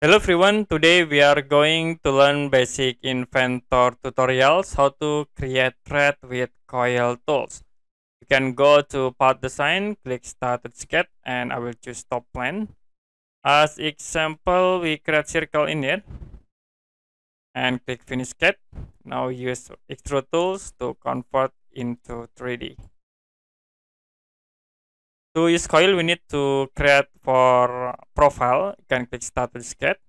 Hello everyone, today we are going to learn basic inventor tutorials how to create thread with coil tools. You can go to part design, click start sketch and I will choose top plan. As example, we create circle in here and click finish sketch. Now use extrude tools to convert into 3D. To use coil, we need to create for profile. You can click start with sketch,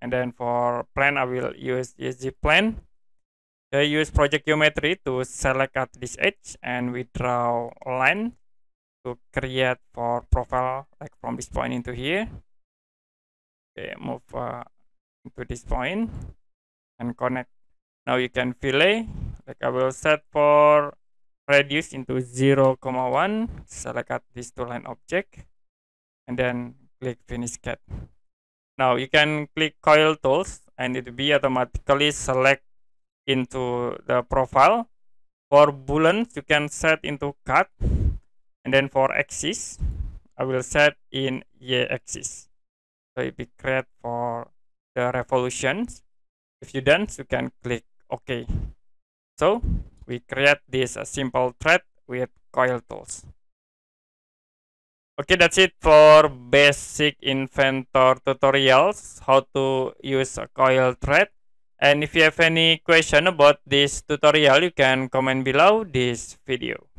And then for plan, I will use ESG plan. I use project geometry to select at this edge and we draw a line to create for profile like from this point into here. Okay, move uh, into this point and connect. Now you can fillet. Like I will set for Reduce into 0.1, select this two line object and then click finish cat now you can click coil tools and it will be automatically select into the profile for Boolean you can set into cut and then for axis I will set in y axis so it be create for the revolutions if you done you can click ok so we create this uh, simple thread with coil tools. Okay, that's it for basic inventor tutorials, how to use a coil thread. And if you have any question about this tutorial, you can comment below this video.